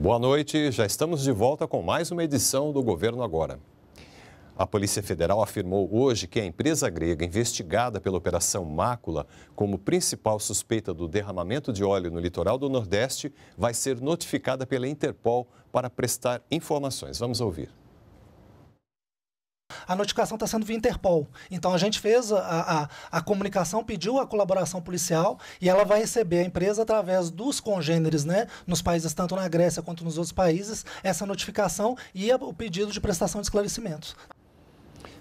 Boa noite, já estamos de volta com mais uma edição do Governo Agora. A Polícia Federal afirmou hoje que a empresa grega investigada pela Operação Mácula como principal suspeita do derramamento de óleo no litoral do Nordeste vai ser notificada pela Interpol para prestar informações. Vamos ouvir a notificação está sendo via Interpol. Então a gente fez a, a, a, comunicação, pediu a colaboração policial e ela vai receber a empresa através dos congêneres, né? Nos países, tanto na Grécia quanto nos outros países, essa notificação e o pedido de prestação de esclarecimentos.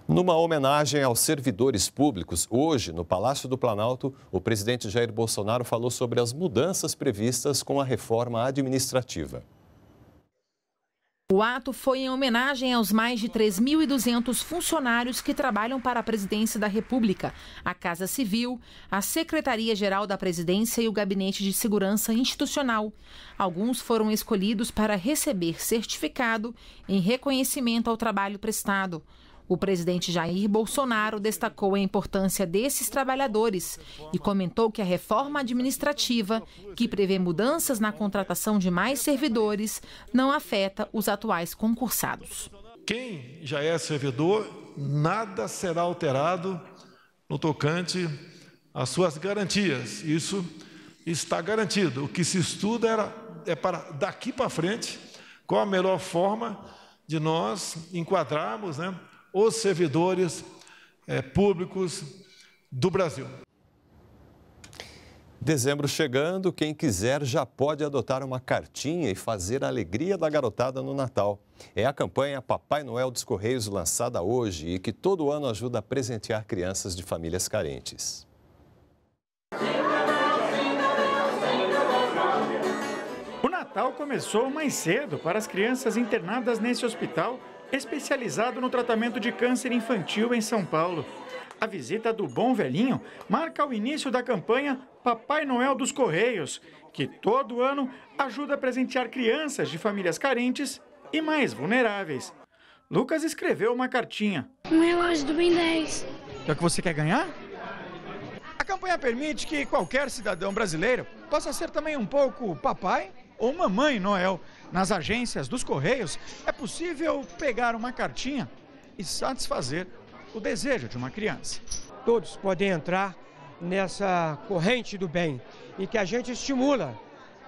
Numa homenagem aos servidores públicos, hoje, no Palácio do Planalto, o presidente Jair Bolsonaro falou sobre as mudanças previstas com a reforma administrativa. O ato foi em homenagem aos mais de 3.200 funcionários que trabalham para a Presidência da República, a Casa Civil, a Secretaria-Geral da Presidência e o Gabinete de Segurança Institucional. Alguns foram escolhidos para receber certificado em reconhecimento ao trabalho prestado. O presidente Jair Bolsonaro destacou a importância desses trabalhadores e comentou que a reforma administrativa, que prevê mudanças na contratação de mais servidores, não afeta os atuais concursados. Quem já é servidor, nada será alterado no tocante às suas garantias. Isso está garantido. O que se estuda era, é para daqui para frente qual a melhor forma de nós enquadrarmos né, os servidores é, públicos do Brasil. Dezembro chegando, quem quiser já pode adotar uma cartinha e fazer a alegria da garotada no Natal. É a campanha Papai Noel dos Correios lançada hoje e que todo ano ajuda a presentear crianças de famílias carentes. O Natal começou mais cedo para as crianças internadas nesse hospital especializado no tratamento de câncer infantil em São Paulo. A visita do Bom Velhinho marca o início da campanha Papai Noel dos Correios, que todo ano ajuda a presentear crianças de famílias carentes e mais vulneráveis. Lucas escreveu uma cartinha. Um relógio do Ben 10. É o que você quer ganhar? A campanha permite que qualquer cidadão brasileiro possa ser também um pouco papai ou Mamãe Noel nas agências dos Correios, é possível pegar uma cartinha e satisfazer o desejo de uma criança. Todos podem entrar nessa corrente do bem e que a gente estimula.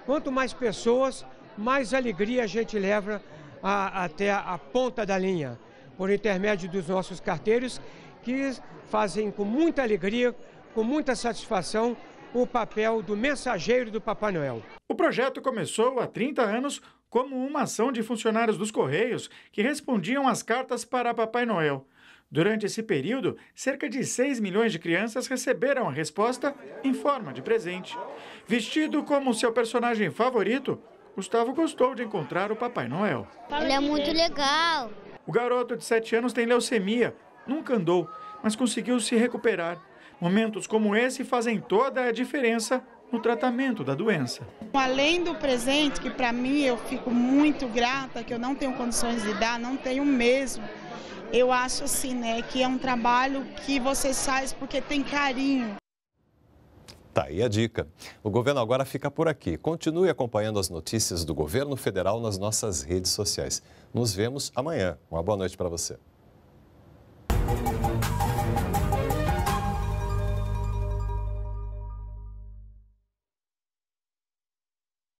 Quanto mais pessoas, mais alegria a gente leva a, até a ponta da linha, por intermédio dos nossos carteiros, que fazem com muita alegria, com muita satisfação, o papel do mensageiro do Papai Noel. O projeto começou há 30 anos como uma ação de funcionários dos Correios que respondiam às cartas para Papai Noel. Durante esse período, cerca de 6 milhões de crianças receberam a resposta em forma de presente. Vestido como seu personagem favorito, Gustavo gostou de encontrar o Papai Noel. Ele é muito legal. O garoto de 7 anos tem leucemia, nunca andou, mas conseguiu se recuperar. Momentos como esse fazem toda a diferença no tratamento da doença. Além do presente, que para mim eu fico muito grata, que eu não tenho condições de dar, não tenho mesmo. Eu acho assim, né, que é um trabalho que você faz porque tem carinho. Tá aí a dica. O governo agora fica por aqui. Continue acompanhando as notícias do governo federal nas nossas redes sociais. Nos vemos amanhã. Uma boa noite para você.